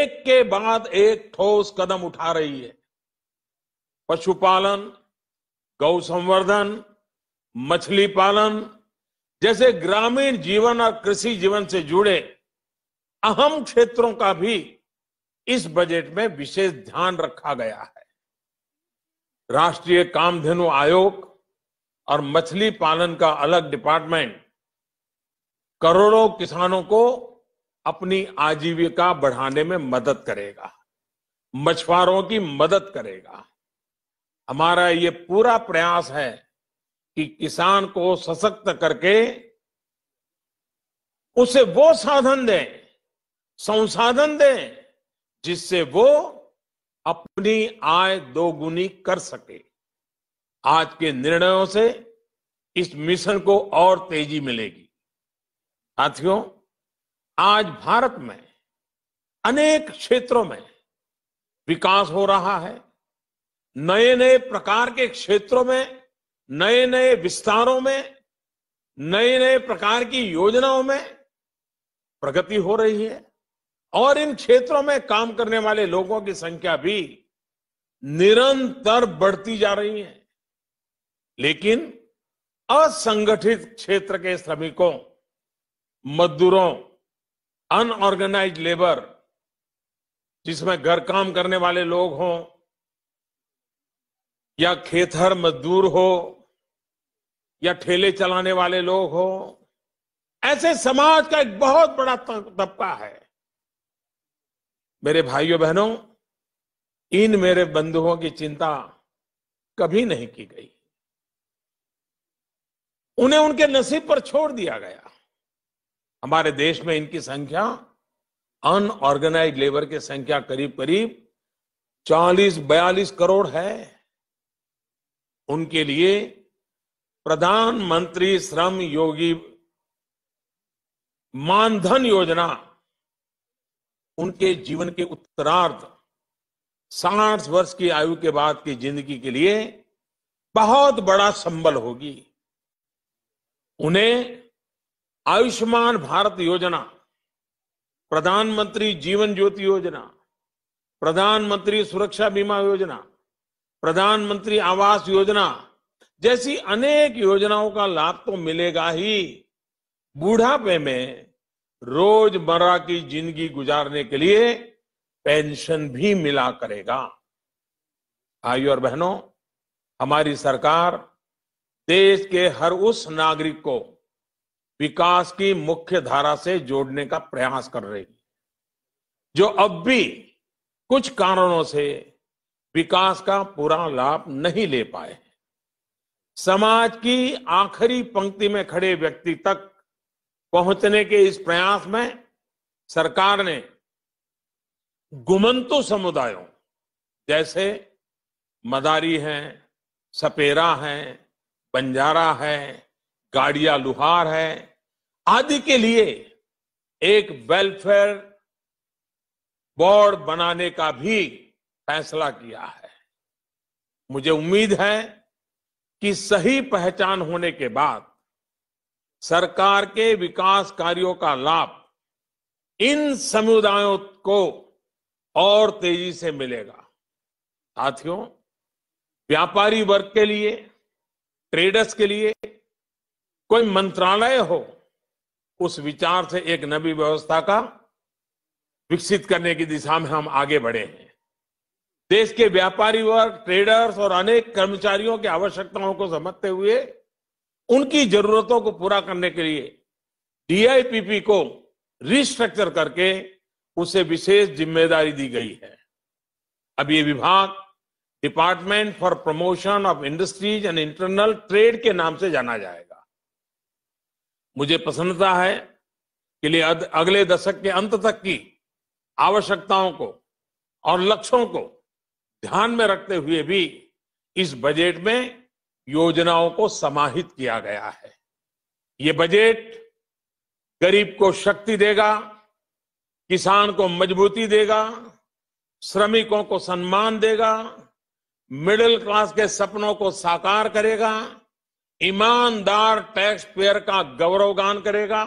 एक के बाद एक ठोस कदम उठा रही है पशुपालन गौ संवर्धन मछली पालन जैसे ग्रामीण जीवन और कृषि जीवन से जुड़े अहम क्षेत्रों का भी इस बजट में विशेष ध्यान रखा गया है राष्ट्रीय कामधेनु आयोग और मछली पालन का अलग डिपार्टमेंट करोड़ों किसानों को अपनी आजीविका बढ़ाने में मदद करेगा मछुआरों की मदद करेगा हमारा ये पूरा प्रयास है कि किसान को सशक्त करके उसे वो साधन दें संसाधन दें जिससे वो अपनी आय दोगुनी कर सके आज के निर्णयों से इस मिशन को और तेजी मिलेगी साथियों आज भारत में अनेक क्षेत्रों में विकास हो रहा है नए नए प्रकार के क्षेत्रों में नए नए विस्तारों में नए नए प्रकार की योजनाओं में प्रगति हो रही है और इन क्षेत्रों में काम करने वाले लोगों की संख्या भी निरंतर बढ़ती जा रही है लेकिन असंगठित क्षेत्र के श्रमिकों मजदूरों अनऑर्गेनाइज लेबर जिसमें घर काम करने वाले लोग हों या खेतहर मजदूर हो या ठेले चलाने वाले लोग हो ऐसे समाज का एक बहुत बड़ा तबका है मेरे भाइयों बहनों इन मेरे बंधुओं की चिंता कभी नहीं की गई उन्हें उनके नसीब पर छोड़ दिया गया हमारे देश में इनकी संख्या अनऑर्गेनाइज लेबर की संख्या करीब करीब 40-42 करोड़ है उनके लिए प्रधानमंत्री श्रम योगी मानधन योजना उनके जीवन के उत्तरार्थ साठ वर्ष की आयु के बाद की जिंदगी के लिए बहुत बड़ा संबल होगी उन्हें आयुष्मान भारत योजना प्रधानमंत्री जीवन ज्योति योजना प्रधानमंत्री सुरक्षा बीमा योजना प्रधानमंत्री आवास योजना जैसी अनेक योजनाओं का लाभ तो मिलेगा ही बूढ़ापे में रोजमर्रा की जिंदगी गुजारने के लिए पेंशन भी मिला करेगा भाई और बहनों हमारी सरकार देश के हर उस नागरिक को विकास की मुख्य धारा से जोड़ने का प्रयास कर रही जो अब भी कुछ कारणों से विकास का पूरा लाभ नहीं ले पाए समाज की आखिरी पंक्ति में खड़े व्यक्ति तक पहुंचने के इस प्रयास में सरकार ने गुमंतु समुदायों जैसे मदारी हैं सपेरा हैं बंजारा है गाड़िया लुहार है आदि के लिए एक वेलफेयर बोर्ड बनाने का भी फैसला किया है मुझे उम्मीद है कि सही पहचान होने के बाद सरकार के विकास कार्यों का लाभ इन समुदायों को और तेजी से मिलेगा साथियों व्यापारी वर्ग के लिए ट्रेडर्स के लिए कोई मंत्रालय हो उस विचार से एक नवी व्यवस्था का विकसित करने की दिशा में हम आगे बढ़े हैं देश के व्यापारी वर्ग ट्रेडर्स और अनेक कर्मचारियों की आवश्यकताओं को समझते हुए उनकी जरूरतों को पूरा करने के लिए डीआईपीपी को रिस्ट्रक्चर करके उसे विशेष जिम्मेदारी दी गई है अब ये विभाग department for promotion of industries and internal trade के नाम से जाना जाएगा मुझे प्रसन्नता है कि लिए अगले दशक के अंत तक की आवश्यकताओं को और लक्ष्यों को ध्यान में रखते हुए भी इस बजट में योजनाओं को समाहित किया गया है ये बजट गरीब को शक्ति देगा किसान को मजबूती देगा श्रमिकों को सम्मान देगा मिडिल क्लास के सपनों को साकार करेगा ईमानदार टैक्स पेयर का गौरवगान करेगा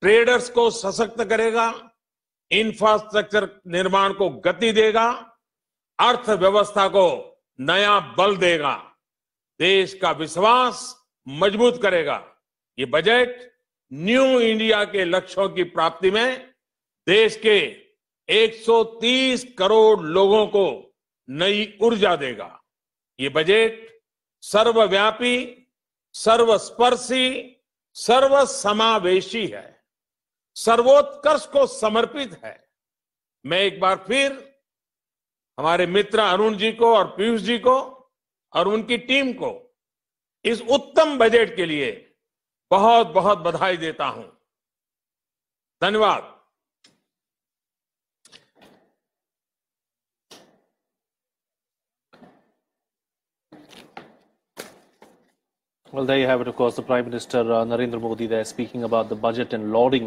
ट्रेडर्स को सशक्त करेगा इंफ्रास्ट्रक्चर निर्माण को गति देगा अर्थव्यवस्था को नया बल देगा देश का विश्वास मजबूत करेगा ये बजट न्यू इंडिया के लक्ष्यों की प्राप्ति में देश के 130 करोड़ लोगों को नई ऊर्जा देगा ये बजट सर्वव्यापी सर्वस्पर्शी सर्व समावेशी है सर्वोत्कर्ष को समर्पित है मैं एक बार फिर हमारे मित्र अरुण जी को और पीयूष जी को और उनकी टीम को इस उत्तम बजट के लिए बहुत बहुत बधाई देता हूं धन्यवाद Well, there you have it. Of course, the Prime Minister uh, Narendra Modi there speaking about the budget and lauding